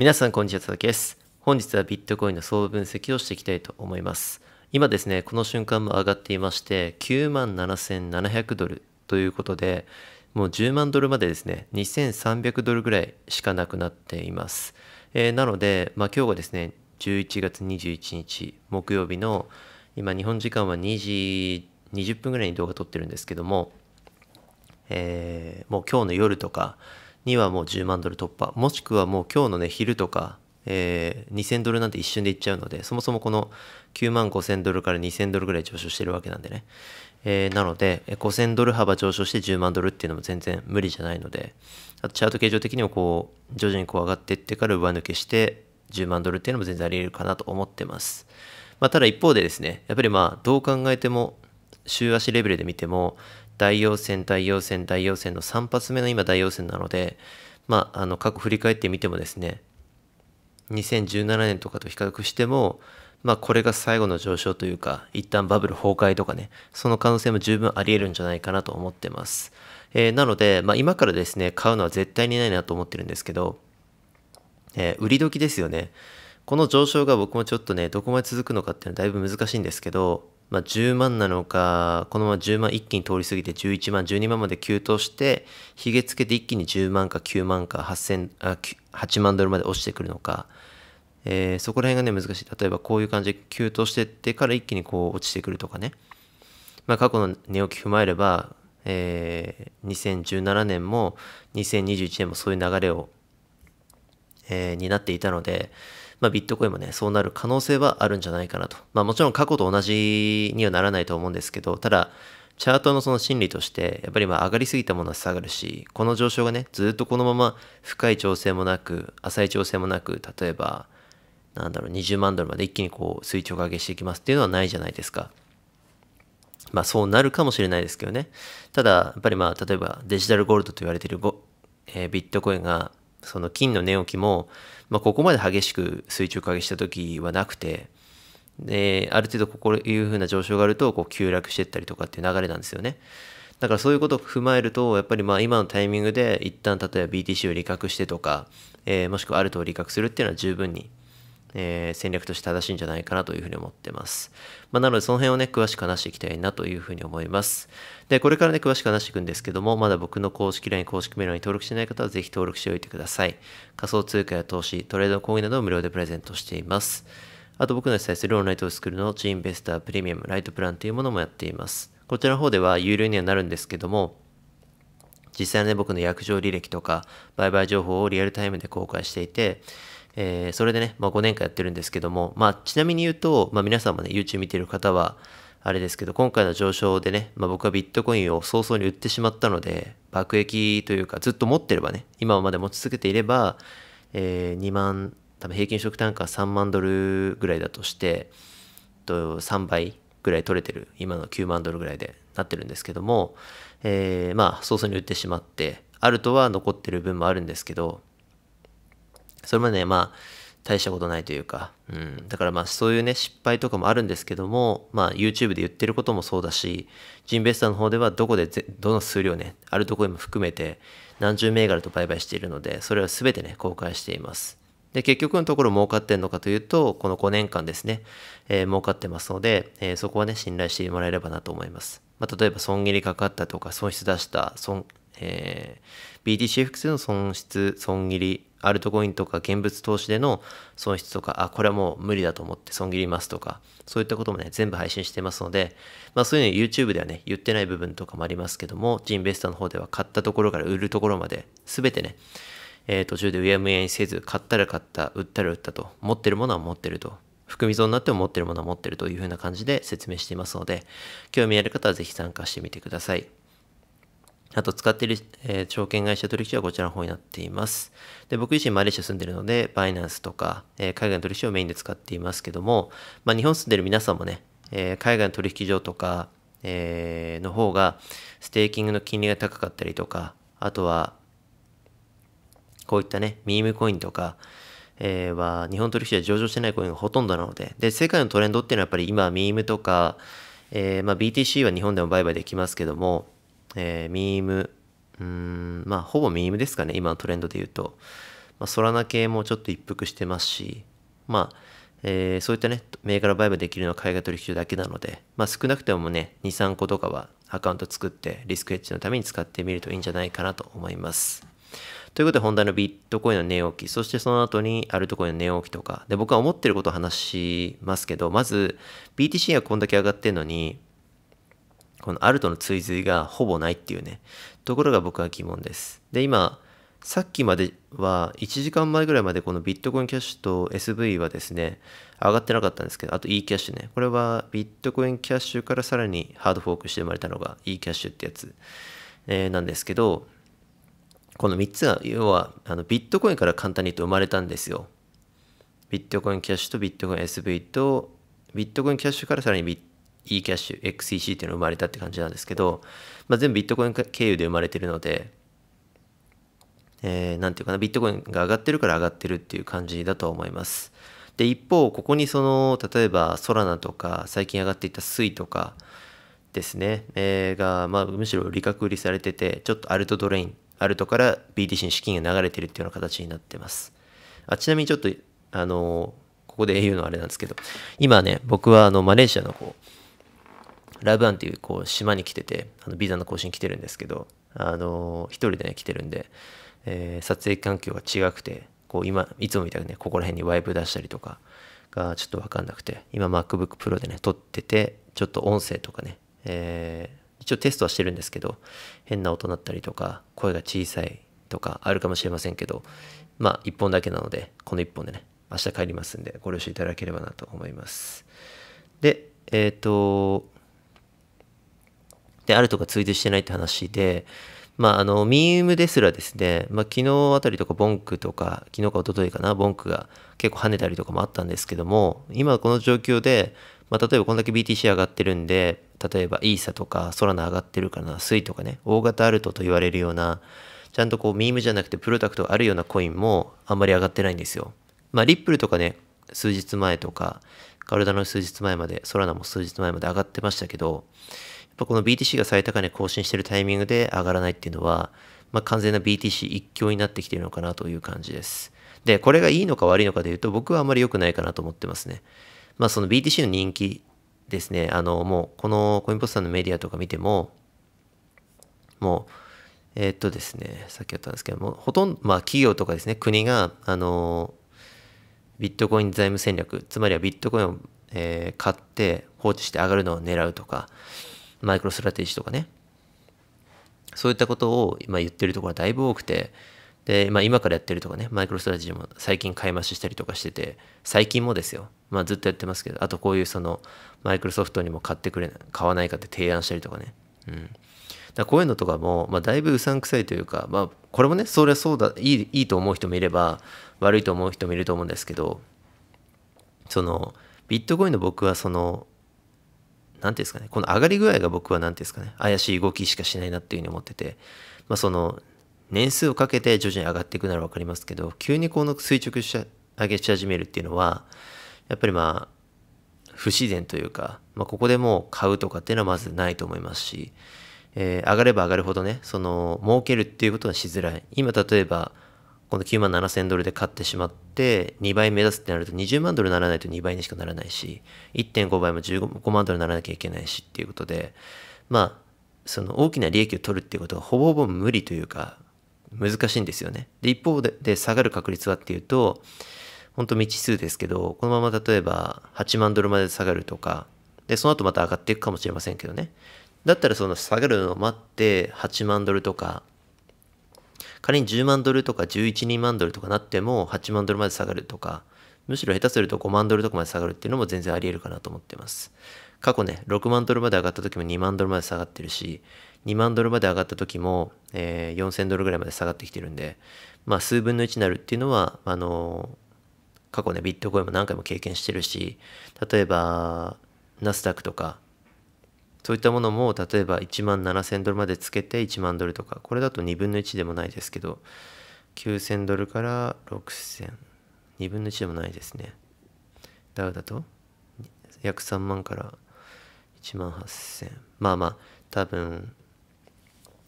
皆さんこんにちは、佐々木です。本日はビットコインの総分析をしていきたいと思います。今ですね、この瞬間も上がっていまして、97,700ドルということで、もう10万ドルまでですね、2,300ドルぐらいしかなくなっています。えー、なので、まあ、今日はですね、11月21日木曜日の、今日本時間は2時20分ぐらいに動画撮ってるんですけども、えー、もう今日の夜とか、にはもう10万ドル突破もしくはもう今日のね昼とか、えー、2000ドルなんて一瞬でいっちゃうのでそもそもこの9万5000ドルから2000ドルぐらい上昇してるわけなんでね、えー、なので5000ドル幅上昇して10万ドルっていうのも全然無理じゃないのであとチャート形状的にもこう徐々にこう上がっていってから上抜けして10万ドルっていうのも全然あり得るかなと思ってます、まあ、ただ一方でですねやっぱりまあどう考えても週足レベルで見ても大陽線、大陽線、大陽線の3発目の今大陽線なので、まあ、あの過去振り返ってみてもですね、2017年とかと比較しても、まあ、これが最後の上昇というか、一旦バブル崩壊とかね、その可能性も十分あり得るんじゃないかなと思ってます。えー、なので、まあ、今からですね、買うのは絶対にないなと思ってるんですけど、えー、売り時ですよね。この上昇が僕もちょっとね、どこまで続くのかっていうのはだいぶ難しいんですけど、まあ、10万なのか、このまま10万一気に通り過ぎて11万、12万まで急騰して、髭つけて一気に10万か9万か8000あ8万ドルまで落ちてくるのか、えー、そこら辺がね難しい。例えばこういう感じで急騰してってから一気にこう落ちてくるとかね。まあ、過去の値置き踏まえれば、えー、2017年も2021年もそういう流れを、えー、になっていたので、まあ、ビットコインもね、そうなる可能性はあるんじゃないかなと。まあ、もちろん過去と同じにはならないと思うんですけど、ただ、チャートのその心理として、やっぱりまあ上がりすぎたものは下がるし、この上昇がね、ずっとこのまま深い調整もなく、浅い調整もなく、例えば、なんだろう、20万ドルまで一気にこう、垂直上げしていきますっていうのはないじゃないですか。まあそうなるかもしれないですけどね。ただ、やっぱりまあ、例えばデジタルゴールドと言われている、えー、ビットコインがその金の値置きも、まあ、ここまで激しく水中影した時はなくてである程度こういう風な上昇があるとこう急落していったりとかっていう流れなんですよね。だからそういうことを踏まえるとやっぱりまあ今のタイミングで一旦例えば BTC を利確してとか、えー、もしくはアルトを利確するっていうのは十分に、えー、戦略として正しいんじゃないかなというふうに思ってます。まあ、なのでその辺をね詳しく話していきたいなというふうに思います。で、これからね、詳しく話していくんですけども、まだ僕の公式 LINE、公式メールに登録してない方はぜひ登録しておいてください。仮想通貨や投資、トレードの講義などを無料でプレゼントしています。あと僕の主催するオンライン投スクールのチームベスタープレミアムライトプランというものもやっています。こちらの方では有料にはなるんですけども、実際のね、僕の役場履歴とか、売買情報をリアルタイムで公開していて、えー、それでね、まあ、5年間やってるんですけども、まあ、ちなみに言うと、まあ、皆さんもね、YouTube 見てる方は、あれですけど、今回の上昇でね、まあ、僕はビットコインを早々に売ってしまったので、爆益というか、ずっと持ってればね、今まで持ち続けていれば、えー、2万、多分平均食単価3万ドルぐらいだとして、と3倍ぐらい取れてる、今の9万ドルぐらいでなってるんですけども、えー、まあ、早々に売ってしまって、あるとは残ってる分もあるんですけど、それまでね、まあ、大したことないというか、うん、だからまあそういうね失敗とかもあるんですけども、まあ、YouTube で言ってることもそうだしジンベスターの方ではどこでどの数量ねあるところも含めて何十銘柄と売買しているのでそれは全てね公開していますで結局のところ儲かってんのかというとこの5年間ですね、えー、儲かってますので、えー、そこはね信頼してもらえればなと思いますまあ、例えば損切りかかったとか損失出した損えー、BTCFX の損失、損切り、アルトコインとか現物投資での損失とか、あ、これはもう無理だと思って損切りますとか、そういったこともね、全部配信してますので、まあそういうの YouTube ではね、言ってない部分とかもありますけども、ジンベスターの方では買ったところから売るところまで、すべてね、えー、途中でうやむやにせず、買ったら買った、売ったら売ったと、持ってるものは持ってると。含み損になっても持ってるものは持ってるというふうな感じで説明していますので、興味ある方はぜひ参加してみてください。あと使っている、えー、証券会社取引はこちらの方になっています。で、僕自身マレーシア住んでるので、バイナンスとか、えー、海外の取引をメインで使っていますけども、まあ、日本住んでる皆さんもね、えー、海外の取引所とか、えー、の方が、ステーキングの金利が高かったりとか、あとは、こういったね、ミームコインとか、えー、は、日本取引所は上場してないコインがほとんどなので、で、世界のトレンドっていうのはやっぱり今、ミームとか、えー、まあ、BTC は日本でも売買できますけども、えー、ミーム、うん、まあ、ほぼミームですかね、今のトレンドで言うと。まあ、ソラナ系もちょっと一服してますし、まあ、えー、そういったね、銘柄売買できるのは海外取引だけなので、まあ、少なくてもね、2、3個とかはアカウント作って、リスクエッジのために使ってみるといいんじゃないかなと思います。ということで、本題のビットコインの値動き、そしてその後にアルトコインの値動きとか、で、僕は思ってることを話しますけど、まず、BTC がこんだけ上がってるのに、このアルトの追随がほぼないっていうね、ところが僕は疑問です。で、今、さっきまでは1時間前ぐらいまでこのビットコインキャッシュと SV はですね、上がってなかったんですけど、あと E キャッシュね。これはビットコインキャッシュからさらにハードフォークして生まれたのが E キャッシュってやつ、えー、なんですけど、この3つは、要はあのビットコインから簡単に言うと生まれたんですよ。ビットコインキャッシュとビットコイン SV と、ビットコインキャッシュからさらにビット e ャッシュ、XEC っていうのが生まれたって感じなんですけど、まあ、全部ビットコイン経由で生まれてるので、えー、なんていうかな、ビットコインが上がってるから上がってるっていう感じだと思います。で、一方、ここにその、例えばソラナとか、最近上がっていたスイとかですね、えー、が、まあ、むしろ利確売りされてて、ちょっとアルトドレイン、アルトから BTC に資金が流れてるっていうような形になってます。あちなみにちょっと、あの、ここで au のあれなんですけど、今ね、僕はあの、マレーシアの方、ラブアンっていうこう島に来ててあのビザの更新来てるんですけど、あの一人でね来てるんで、えー、撮影環境が違くてこう今いつもみたいにねここら辺にワイプ出したりとかがちょっと分かんなくて今 MacBook Pro でね撮っててちょっと音声とかね、えー、一応テストはしてるんですけど変な音鳴ったりとか声が小さいとかあるかもしれませんけどまあ1本だけなのでこの1本でね明日帰りますんでご了承いただければなと思いますでえっ、ー、とであるとか追随してないって話で、まあ、あの、ミームですらですね、まあ、昨日あたりとかボンクとか、昨日か一昨日かな、ボンクが結構跳ねたりとかもあったんですけども、今この状況で、まあ、例えばこんだけ BTC 上がってるんで、例えばイーサとかソラナ上がってるかな、スイとかね、大型アルトと言われるような、ちゃんとこうミームじゃなくてプロダクトがあるようなコインもあんまり上がってないんですよ。まあ、リップルとかね、数日前とか、カルダの数日前まで、ソラナも数日前まで上がってましたけど、ぱこの BTC が最高値更新してるタイミングで上がらないっていうのは、まあ、完全な BTC 一強になってきてるのかなという感じです。で、これがいいのか悪いのかでいうと、僕はあまり良くないかなと思ってますね。まあ、その BTC の人気ですね、あの、もう、このコインポスターのメディアとか見ても、もう、えー、っとですね、さっきやったんですけども、ほとんど、まあ、企業とかですね、国が、あの、ビットコイン財務戦略、つまりはビットコインを、えー、買って放置して上がるのを狙うとか、マイクロストラテジーとかね。そういったことを今言ってるところがだいぶ多くて、で、まあ、今からやってるとかね、マイクロストラテジーも最近買い増ししたりとかしてて、最近もですよ。まあ、ずっとやってますけど、あとこういうその、マイクロソフトにも買ってくれ買わないかって提案したりとかね。うん。だこういうのとかも、まあ、だいぶうさんくさいというか、まあ、これもね、それはそうだ、いい、いいと思う人もいれば、悪いと思う人もいると思うんですけど、その、ビットコインの僕はその、何ていうんですかね、この上がり具合が僕は何ていうんですかね、怪しい動きしかしないなっていうふうに思ってて、まあその、年数をかけて徐々に上がっていくなら分かりますけど、急にこの垂直上げし始めるっていうのは、やっぱりまあ、不自然というか、まあ、ここでもう買うとかっていうのはまずないと思いますし、えー、上がれば上がるほどね、その、儲けるっていうことはしづらい。今例えば、この9万7000ドルで買ってしまって、2倍目指すってなると20万ドルにならないと2倍にしかならないし、1.5倍も15万ドルにならなきゃいけないしっていうことで、まあ、その大きな利益を取るっていうことはほぼほぼ無理というか、難しいんですよね。で、一方で下がる確率はっていうと、本当未知数ですけど、このまま例えば8万ドルまで下がるとか、で、その後また上がっていくかもしれませんけどね。だったらその下がるのを待って8万ドルとか仮に10万ドルとか11、2万ドルとかなっても8万ドルまで下がるとか、むしろ下手すると5万ドルとかまで下がるっていうのも全然あり得るかなと思ってます。過去ね、6万ドルまで上がった時も2万ドルまで下がってるし、2万ドルまで上がった時も、えー、4000ドルぐらいまで下がってきてるんで、まあ数分の1になるっていうのは、あのー、過去ね、ビットコインも何回も経験してるし、例えば、ナスダックとか、そういったものも例えば1万7,000ドルまでつけて1万ドルとかこれだと2分の1でもないですけど9,000ドルから6,000 2分の1でもないですねダウだと約3万から1万8,000まあまあ多分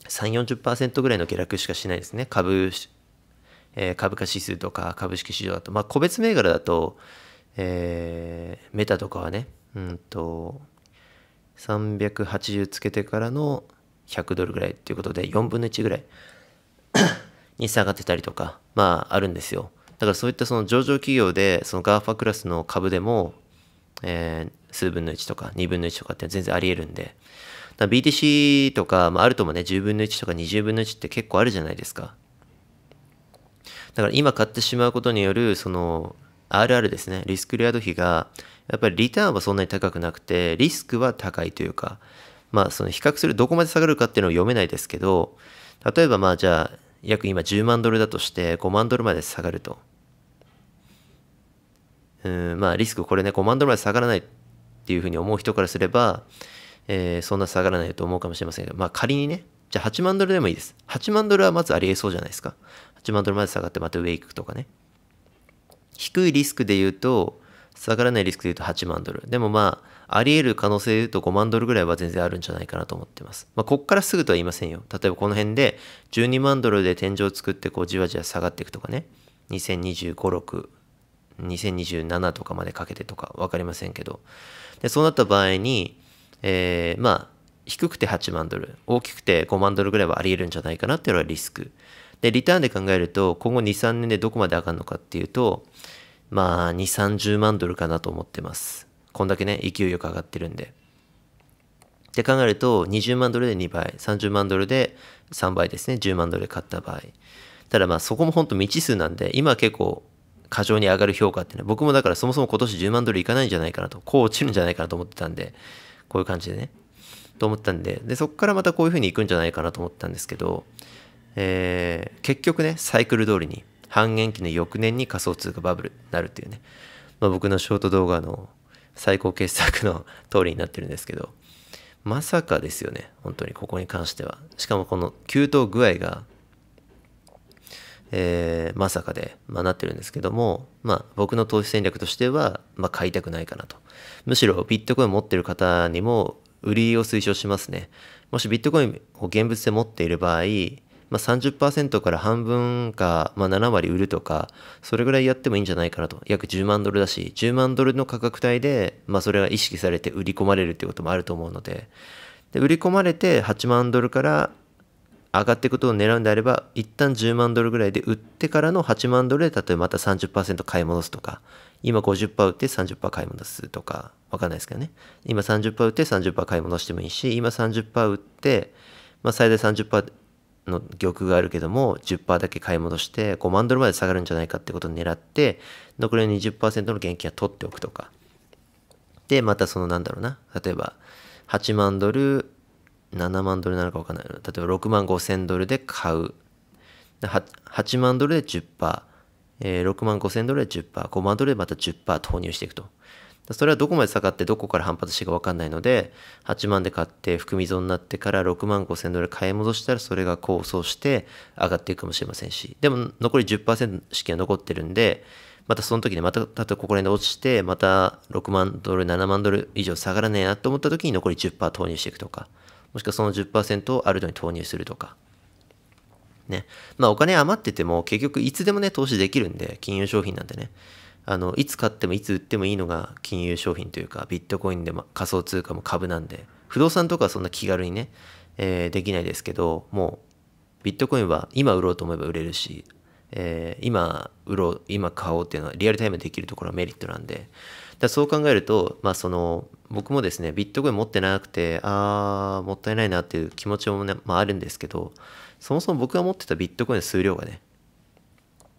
340%ぐらいの下落しかしないですね株,、えー、株価指数とか株式市場だとまあ個別銘柄だと、えー、メタとかはねうんと380つけてからの100ドルぐらいっていうことで4分の1ぐらい に下がってたりとかまああるんですよだからそういったその上場企業でその GAFA クラスの株でも、えー、数分の1とか2分の1とかって全然ありえるんで BTC とか、まあ、あるともね10分の1とか20分の1って結構あるじゃないですかだから今買ってしまうことによるその RR ですねリスクレア度比がやっぱりリターンはそんなに高くなくて、リスクは高いというか、まあその比較するどこまで下がるかっていうのを読めないですけど、例えばまあじゃあ約今10万ドルだとして5万ドルまで下がると。うんまあリスクこれね5万ドルまで下がらないっていうふうに思う人からすれば、えー、そんな下がらないと思うかもしれませんが、まあ仮にね、じゃあ8万ドルでもいいです。8万ドルはまずありえそうじゃないですか。8万ドルまで下がってまた上行くとかね。低いリスクで言うと、下がらないリスクで言うと8万ドル。でもまあ、あり得る可能性で言うと5万ドルぐらいは全然あるんじゃないかなと思ってます。まあ、こっからすぐとは言いませんよ。例えばこの辺で12万ドルで天井を作って、こうじわじわ下がっていくとかね。2025、6、2027とかまでかけてとかわかりませんけど。で、そうなった場合に、えー、まあ、低くて8万ドル、大きくて5万ドルぐらいはあり得るんじゃないかなっていうのはリスク。で、リターンで考えると、今後2、3年でどこまで上がるのかっていうと、まあ、2、30万ドルかなと思ってます。こんだけね、勢いよく上がってるんで。って考えると、20万ドルで2倍、30万ドルで3倍ですね、10万ドルで買った場合。ただまあ、そこも本当未知数なんで、今結構過剰に上がる評価ってね、僕もだからそもそも今年10万ドルいかないんじゃないかなと、こう落ちるんじゃないかなと思ってたんで、こういう感じでね、と思ったんで、で、そこからまたこういうふうにいくんじゃないかなと思ったんですけど、えー、結局ね、サイクル通りに、半減期の翌年に仮想通貨バブルになるっていうね、まあ、僕のショート動画の最高傑作の通りになってるんですけどまさかですよね本当にここに関してはしかもこの急騰具合がえー、まさかで、まあ、なってるんですけども、まあ、僕の投資戦略としては、まあ、買いたくないかなとむしろビットコイン持ってる方にも売りを推奨しますねもしビットコインを現物で持っている場合まあ、30%から半分か、まあ、7割売るとか、それぐらいやってもいいんじゃないかなと。約10万ドルだし、10万ドルの価格帯で、まあ、それが意識されて売り込まれるってこともあると思うので、で売り込まれて8万ドルから上がっていくことを狙うんであれば、一旦10万ドルぐらいで売ってからの8万ドルで、例えばまた30%買い戻すとか、今50%売って30%買い戻すとか、わかんないですけどね。今30%売って30%買い戻してもいいし、今30%売って、まあ、最大30%の玉があるけども10%だけ買い戻して5万ドルまで下がるんじゃないかってことを狙って残りの20%の現金は取っておくとかでまたそのなんだろうな例えば8万ドル7万ドルなのか分かんない例えば6万5千ドルで買う 8, 8万ドルで 10%6、えー、6万5千ドルで 10%5 万ドルでまた10%投入していくと。それはどこまで下がってどこから反発してか分かんないので8万で買って含み損になってから6万5千ドル買い戻したらそれが構想して上がっていくかもしれませんしでも残り10%資金は残ってるんでまたその時にまた例えばここら辺で落ちてまた6万ドル7万ドル以上下がらねえなと思った時に残り10%投入していくとかもしくはその10%をある度に投入するとかねまあお金余ってても結局いつでもね投資できるんで金融商品なんでねあのいつ買ってもいつ売ってもいいのが金融商品というかビットコインでも仮想通貨も株なんで不動産とかはそんな気軽にね、えー、できないですけどもうビットコインは今売ろうと思えば売れるし、えー、今売ろう今買おうっていうのはリアルタイムできるところはメリットなんでだそう考えると、まあ、その僕もですねビットコイン持ってなくてああもったいないなっていう気持ちもね、まあ、あるんですけどそもそも僕が持ってたビットコインの数量がね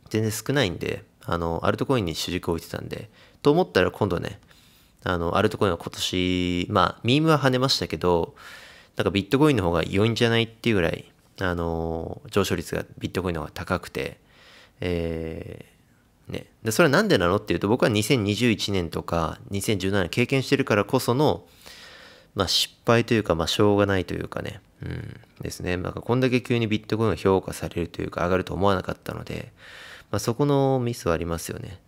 全然少ないんであの、アルトコインに主軸を置いてたんで、と思ったら今度ね、あの、アルトコインは今年、まあ、ミームは跳ねましたけど、なんかビットコインの方が良いんじゃないっていうぐらい、あの、上昇率がビットコインの方が高くて、えー、ね。で、それはなんでなのっていうと、僕は2021年とか2017年経験してるからこその、まあ失敗というか、まあしょうがないというかね、うん、ですね。なんかこんだけ急にビットコインが評価されるというか、上がると思わなかったので、まあ、そこのミスはありますよね。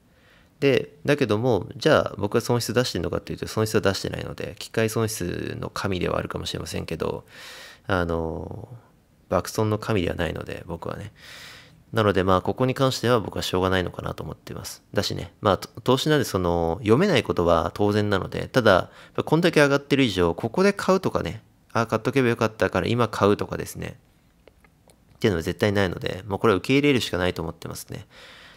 でだけどもじゃあ僕は損失出してるのかっていうと損失は出してないので機械損失の神ではあるかもしれませんけどあの爆損の神ではないので僕はねなのでまあここに関しては僕はしょうがないのかなと思っていますだしねまあ投資なんでその読めないことは当然なのでただこんだけ上がってる以上ここで買うとかねああ買っとけばよかったから今買うとかですねっていうのは絶対ないので、もうこれ受け入れるしかないと思ってますね。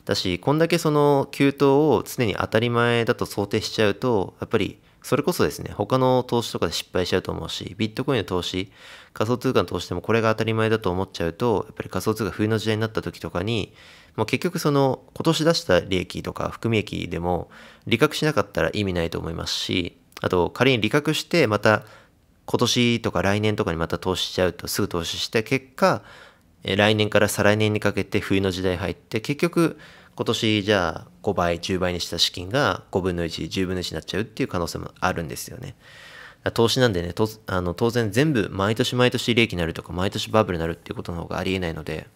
だし、こんだけその給湯を常に当たり前だと想定しちゃうと、やっぱりそれこそですね、他の投資とかで失敗しちゃうと思うし、ビットコインの投資、仮想通貨の投資でもこれが当たり前だと思っちゃうと、やっぱり仮想通貨冬の時代になった時とかに、もう結局その今年出した利益とか含み益でも利確しなかったら意味ないと思いますし、あと仮に利確してまた今年とか来年とかにまた投資しちゃうとすぐ投資した結果、来年から再来年にかけて冬の時代入って結局今年じゃあ5倍10倍にした資金が5分の110分の1になっちゃうっていう可能性もあるんですよね投資なんでねあの当然全部毎年毎年利益になるとか毎年バブルになるっていうことの方がありえないので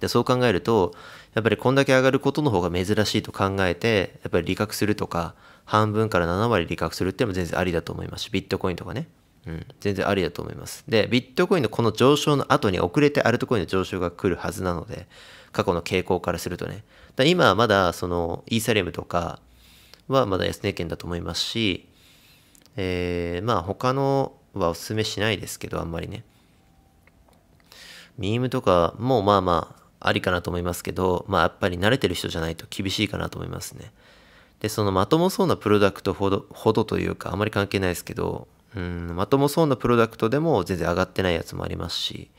でそう考えるとやっぱりこんだけ上がることの方が珍しいと考えてやっぱり利確するとか半分から7割利確するっていうのも全然ありだと思いますしビットコインとかねうん、全然ありだと思います。で、ビットコインのこの上昇の後に遅れてアルトコインの上昇が来るはずなので、過去の傾向からするとね。だ今はまだ、その、イーサリアムとかはまだ安値圏だと思いますし、えー、まあ他のはお勧めしないですけど、あんまりね。ミームとかもまあまあありかなと思いますけど、まあやっぱり慣れてる人じゃないと厳しいかなと思いますね。で、そのまともそうなプロダクトほど、ほどというかあまり関係ないですけど、うん、まともそうなプロダクトでも全然上がってないやつもありますし、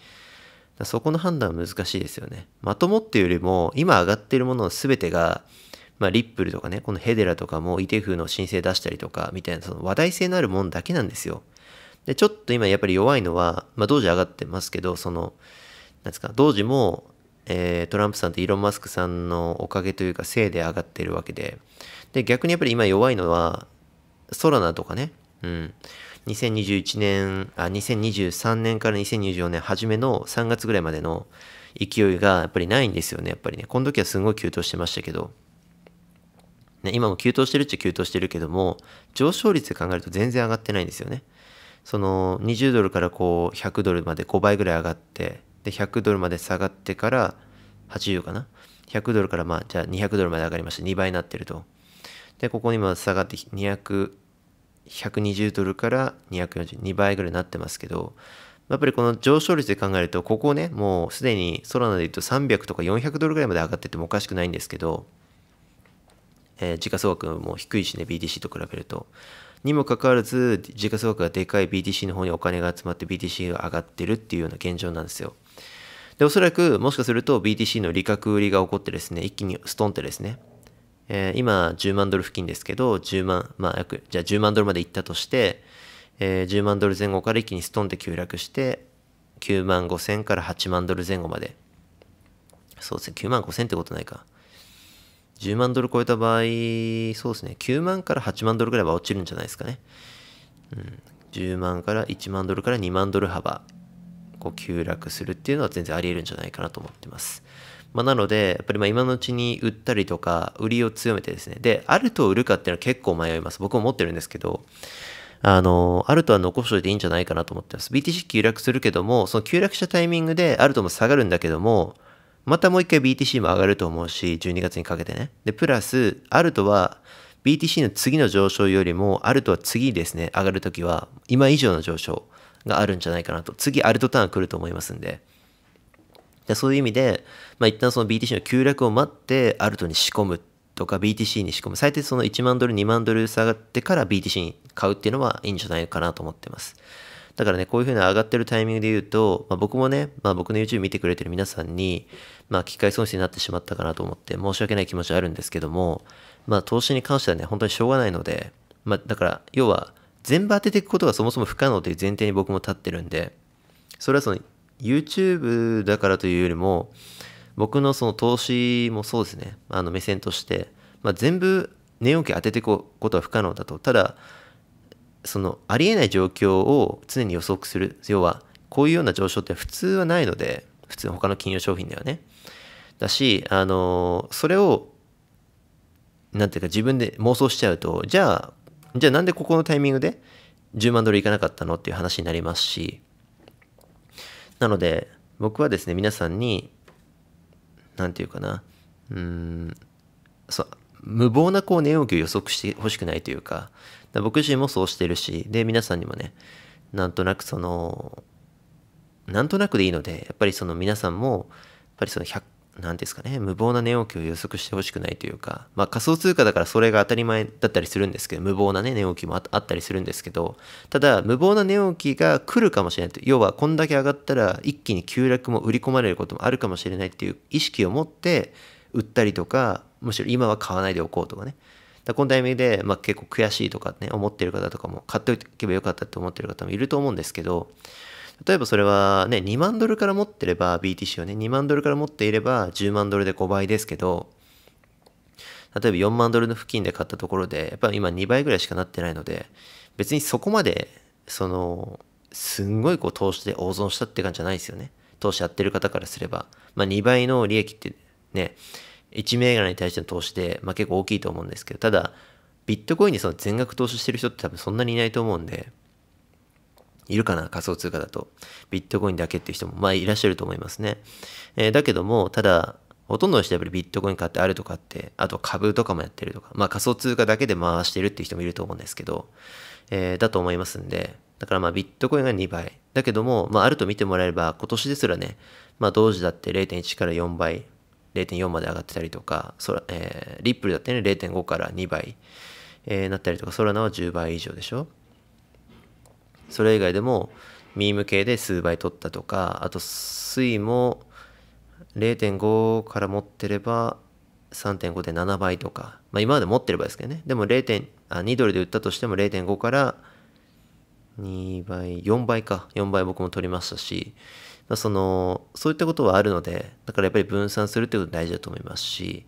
そこの判断は難しいですよね。まともっていうよりも、今上がっているものの全てが、まあ、リップルとかね、このヘデラとかも、イテフの申請出したりとか、みたいな、その話題性のあるものだけなんですよ。で、ちょっと今やっぱり弱いのは、まあ、同時上がってますけど、その、なんですか、同時も、えー、トランプさんとイーロン・マスクさんのおかげというか、せいで上がってるわけで、で、逆にやっぱり今弱いのは、ソラナとかね、うん。2021年、あ、2023年から2024年初めの3月ぐらいまでの勢いがやっぱりないんですよね、やっぱりね。この時はすごい急騰してましたけど。ね、今も急騰してるっちゃ急騰してるけども、上昇率で考えると全然上がってないんですよね。その20ドルからこう100ドルまで5倍ぐらい上がって、で、100ドルまで下がってから80かな。100ドルからまあ、じゃあ200ドルまで上がりました。2倍になってると。で、ここに今下がって200、120ドルから242倍ぐらいになってますけど、やっぱりこの上昇率で考えると、ここね、もうすでにソラナで言うと300とか400ドルぐらいまで上がっててもおかしくないんですけど、えー、時価総額も低いしね、BTC と比べると。にもかかわらず、時価総額がでかい BTC の方にお金が集まって BTC が上がってるっていうような現状なんですよ。で、おそらくもしかすると BTC の利確売りが起こってですね、一気にストンってですね、えー、今10万ドル付近ですけど、10万、まあ約、じゃあ10万ドルまで行ったとして、えー、10万ドル前後から一気にストンって急落して、9万5千から8万ドル前後まで。そうですね、9万5千ってことないか。10万ドル超えた場合、そうですね、9万から8万ドルぐらいは落ちるんじゃないですかね。うん、10万から1万ドルから2万ドル幅、こう急落するっていうのは全然あり得るんじゃないかなと思ってます。まあ、なので、やっぱりま今のうちに売ったりとか、売りを強めてですね。で、あると売るかっていうのは結構迷います。僕も持ってるんですけど、あの、アルトは残しといていいんじゃないかなと思ってます。BTC 急落するけども、その急落したタイミングでアルトも下がるんだけども、またもう一回 BTC も上がると思うし、12月にかけてね。で、プラス、アルトは BTC の次の上昇よりも、アルトは次ですね、上がるときは、今以上の上昇があるんじゃないかなと。次、アルトターン来ると思いますんで。でそういう意味で、まあ、一旦その BTC の急落を待ってアルトに仕込むとか BTC に仕込む最低その1万ドル2万ドル下がってから BTC に買うっていうのはいいんじゃないかなと思ってますだからねこういう風に上がってるタイミングで言うと、まあ、僕もね、まあ、僕の YouTube 見てくれてる皆さんに、まあ、機械損失になってしまったかなと思って申し訳ない気持ちはあるんですけども、まあ、投資に関してはね本当にしょうがないので、まあ、だから要は全部当てていくことがそもそも不可能という前提に僕も立ってるんでそれはその YouTube だからというよりも、僕のその投資もそうですね、あの目線として、まあ、全部値動き当てていくことは不可能だと。ただ、そのありえない状況を常に予測する。要は、こういうような上昇って普通はないので、普通他の金融商品ではね。だし、あのそれを、なんていうか自分で妄想しちゃうと、じゃあ、じゃあなんでここのタイミングで10万ドルいかなかったのっていう話になりますし、なので、僕はですね、皆さんに、何て言うかな、うーん、そう、無謀なこう寝起きを予測してほしくないというか、か僕自身もそうしてるし、で、皆さんにもね、なんとなくその、なんとなくでいいので、やっぱりその皆さんも、やっぱりその100何ですかね、無謀な値動きを予測してほしくないというか、まあ仮想通貨だからそれが当たり前だったりするんですけど、無謀なね、値動きもあったりするんですけど、ただ無謀な値動きが来るかもしれないと、要はこんだけ上がったら一気に急落も売り込まれることもあるかもしれないっていう意識を持って売ったりとか、むしろ今は買わないでおこうとかね。だこのタイミングで、まあ、結構悔しいとかね、思ってる方とかも、買っておけばよかったって思ってる方もいると思うんですけど、例えばそれはね、2万ドルから持ってれば、BTC をね、2万ドルから持っていれば、10万ドルで5倍ですけど、例えば4万ドルの付近で買ったところで、やっぱ今2倍ぐらいしかなってないので、別にそこまで、その、すんごいこう投資で大損したって感じじゃないですよね。投資やってる方からすれば。まあ2倍の利益ってね、1銘柄に対しての投資で、まあ結構大きいと思うんですけど、ただ、ビットコインにその全額投資してる人って多分そんなにいないと思うんで、いるかな仮想通貨だと。ビットコインだけっていう人も、まあいらっしゃると思いますね。えー、だけども、ただ、ほとんどの人はやっぱりビットコイン買ってあるとかって、あと株とかもやってるとか、まあ仮想通貨だけで回してるっていう人もいると思うんですけど、えー、だと思いますんで、だからまあビットコインが2倍。だけども、まああると見てもらえれば、今年ですらね、まあ同時だって0.1から4倍、0.4まで上がってたりとか、そらえー、リップルだってね、0.5から2倍、えー、なったりとか、ソラナは10倍以上でしょそれ以外でもミーム系で数倍取ったとかあと水も0.5から持ってれば3.5で7倍とか、まあ、今まで持ってればですけどねでも0あ2ドルで売ったとしても0.5から2倍4倍か4倍僕も取りましたし、まあ、そのそういったことはあるのでだからやっぱり分散するってこと大事だと思いますし、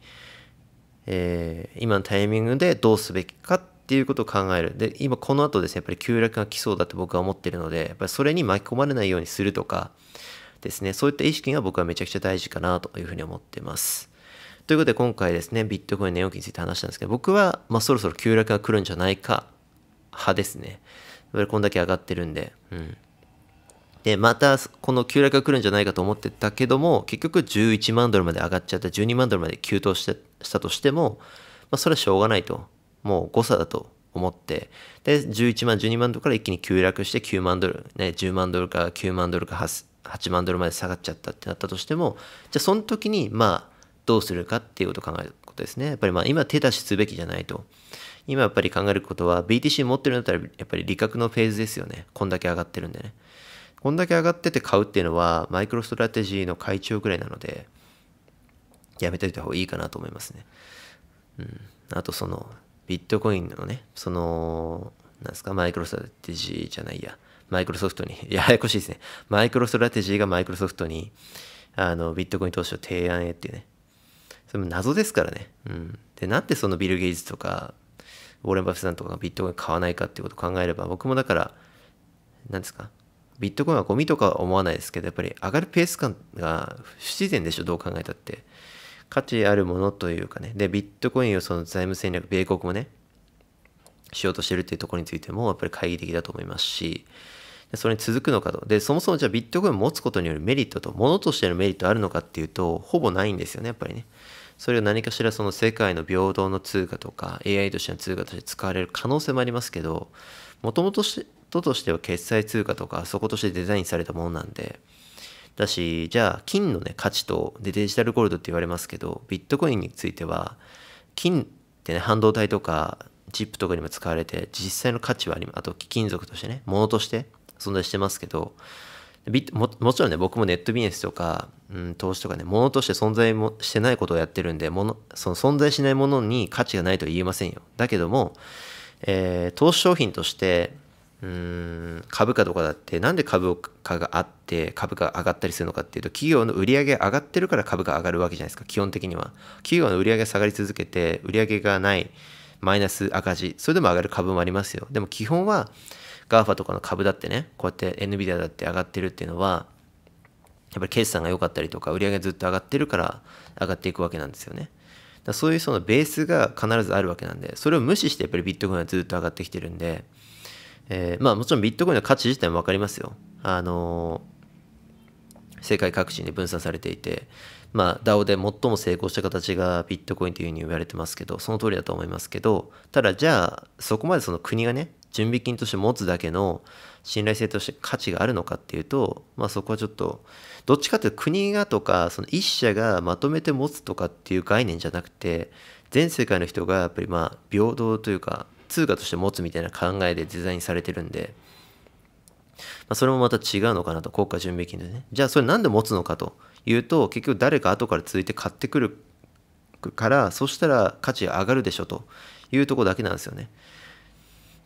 えー、今のタイミングでどうすべきかっっていうことを考える。で、今この後ですね、やっぱり急落が来そうだって僕は思ってるので、やっぱりそれに巻き込まれないようにするとかですね、そういった意識が僕はめちゃくちゃ大事かなというふうに思ってます。ということで今回ですね、ビットコイン値動きについて話したんですけど、僕は、まあ、そろそろ急落が来るんじゃないか派ですね。やっぱりこんだけ上がってるんで、うん。で、また、この急落が来るんじゃないかと思ってたけども、結局11万ドルまで上がっちゃった、12万ドルまで急騰したとしても、まあ、それはしょうがないと。もう誤差だと思って、で、11万、12万ドルから一気に急落して9万ドル、ね、10万ドルか9万ドルから8万ドルまで下がっちゃったってなったとしても、じゃあその時に、まあ、どうするかっていうことを考えることですね。やっぱりまあ、今手出しすべきじゃないと。今やっぱり考えることは、BTC 持ってるんだったら、やっぱり利確のフェーズですよね。こんだけ上がってるんでね。こんだけ上がってて買うっていうのは、マイクロストラテジーの会長ぐらいなので、やめておいた方がいいかなと思いますね。うん。あとその、ビットコインのね、その、なんですか、マイクロストラテジーじゃないや、マイクロソフトに、ややこしいですね。マイクロストラテジーがマイクロソフトに、あの、ビットコイン投資を提案へっていうね。それも謎ですからね。うん。で、なんでそのビル・ゲイツとか、ウォーレン・バフェさんとかがビットコイン買わないかっていうことを考えれば、僕もだから、なんですか、ビットコインはゴミとかは思わないですけど、やっぱり上がるペース感が不自然でしょ、どう考えたって。価値あるものというかね、で、ビットコインをその財務戦略、米国もね、しようとしてるっていうところについても、やっぱり懐疑的だと思いますし、それに続くのかと。で、そもそもじゃあビットコインを持つことによるメリットと、ものとしてのメリットあるのかっていうと、ほぼないんですよね、やっぱりね。それを何かしらその世界の平等の通貨とか、AI としての通貨として使われる可能性もありますけど、もともととしては決済通貨とか、そことしてデザインされたものなんで、だし、じゃあ金のね、価値と、でデジタルゴールドって言われますけど、ビットコインについては、金ってね、半導体とか、チップとかにも使われて、実際の価値はあります。あと、金属としてね、物として存在してますけど、ビッももちろんね、僕もネットビジネスとか、うん、投資とかね、物として存在もしてないことをやってるんで、ものその存在しないものに価値がないとは言えませんよ。だけども、えー、投資商品としてうん株価とかだってなんで株価があって株価が上がったりするのかっていうと企業の売上が上がってるから株が上がるわけじゃないですか基本的には企業の売上が下がり続けて売上がないマイナス赤字それでも上がる株もありますよでも基本は GAFA とかの株だってねこうやって NVIDIA だって上がってるっていうのはやっぱり決算が良かったりとか売上がずっと上がってるから上がっていくわけなんですよねだそういうそのベースが必ずあるわけなんでそれを無視してやっぱりビットコインはずっと上がってきてるんでえー、まあもちろんビットコインの価値自体も分かりますよ。あのー、世界各地に分散されていて、まあ DAO で最も成功した形がビットコインというふうに言われてますけど、その通りだと思いますけど、ただじゃあそこまでその国がね、準備金として持つだけの信頼性として価値があるのかっていうと、まあ、そこはちょっとどっちかっていうと国がとかその一社がまとめて持つとかっていう概念じゃなくて全世界の人がやっぱりまあ平等というか通貨として持つみたいな考えでデザインされてるんで、まあ、それもまた違うのかなと国家準備金でねじゃあそれなんで持つのかというと結局誰か後から続いて買ってくるからそしたら価値が上がるでしょというとこだけなんですよねだか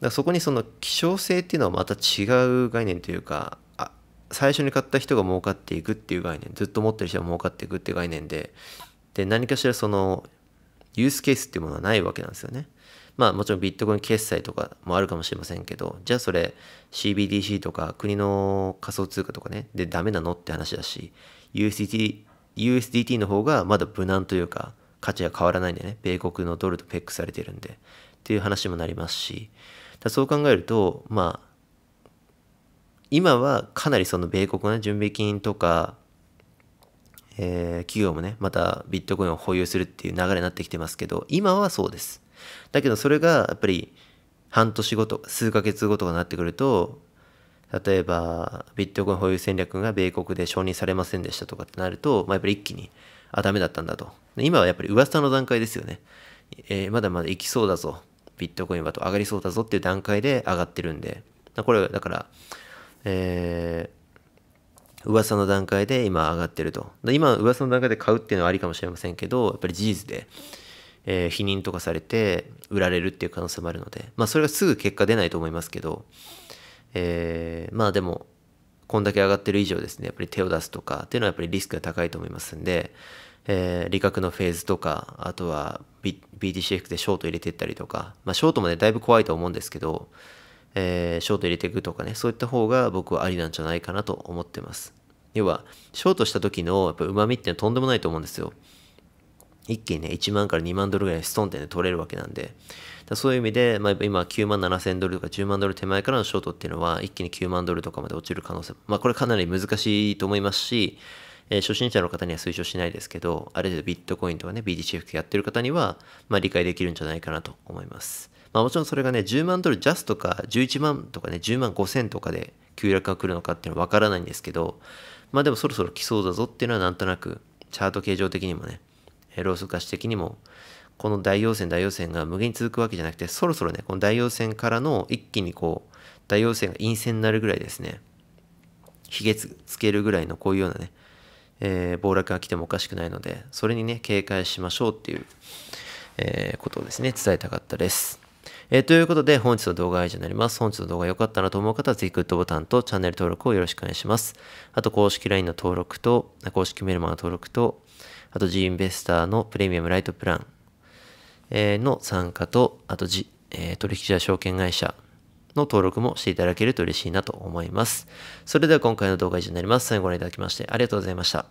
らそこにその希少性っていうのはまた違う概念というか最初に買った人が儲かっていくっていう概念ずっと持ってる人が儲かっていくっていう概念でで何かしらそのユースケースっていうものはないわけなんですよねまあもちろんビットコイン決済とかもあるかもしれませんけど、じゃあそれ CBDC とか国の仮想通貨とかね、でダメなのって話だし、USDT, USDT の方がまだ無難というか価値は変わらないんでね、米国のドルとペックされてるんで、っていう話もなりますし、だそう考えると、まあ、今はかなりその米国の、ね、準備金とか、えー、企業もねまたビットコインを保有するっていう流れになってきてますけど今はそうですだけどそれがやっぱり半年後と数ヶ月後とかになってくると例えばビットコイン保有戦略が米国で承認されませんでしたとかってなると、まあ、やっぱり一気にあダメだったんだと今はやっぱり噂の段階ですよね、えー、まだまだ行きそうだぞビットコインはと上がりそうだぞっていう段階で上がってるんでこれだからえー、噂の段階で今上がってると。今噂の段階で買うっていうのはありかもしれませんけど、やっぱり事実でえー、否認とかされて売られるっていう可能性もあるので、まあ、それがすぐ結果出ないと思いますけど、えー、まあでもこんだけ上がってる以上ですねやっぱり手を出すとかっていうのはやっぱりリスクが高いと思いますんで、えー、利確のフェーズとかあとは、B、t c f でショート入れていったりとか、まあ、ショートもねだいぶ怖いと思うんですけど、えー、ショート入れていくとかねそういった方が僕はありなんじゃないかなと思ってます要はショートした時のやっぱ旨みってとんでもないと思うんですよ一気にね、1万から2万ドルぐらいストンってね、取れるわけなんで、そういう意味で、まあ、今9万7千ドルとか10万ドル手前からのショートっていうのは、一気に9万ドルとかまで落ちる可能性まあ、これかなり難しいと思いますし、えー、初心者の方には推奨しないですけど、ある程度ビットコインとかね、BDCF やってる方には、まあ、理解できるんじゃないかなと思います。まあ、もちろんそれがね、10万ドルジャスとか、11万とかね、10万5千とかで急落が来るのかっていうのはわからないんですけど、まあでもそろそろ来そうだぞっていうのはなんとなく、チャート形状的にもね、ローソク足的にも、この大陽線大陽線が無限に続くわけじゃなくて、そろそろね、この大陽線からの一気にこう、大陽線が陰線になるぐらいですね、ひげつけるぐらいのこういうようなね、えー、暴落が来てもおかしくないので、それにね、警戒しましょうっていう、えー、ことをですね、伝えたかったです。えー、ということで、本日の動画は以上になります。本日の動画良かったなと思う方は、ぜひグッドボタンとチャンネル登録をよろしくお願いします。あと、公式 LINE の登録と、公式メルマガの登録と、あと G インベスターのプレミアムライトプラン、えの参加と、あと、G え取引所や証券会社の登録もしていただけると嬉しいなと思います。それでは今回の動画は以上になります。最後までいただきましてありがとうございました。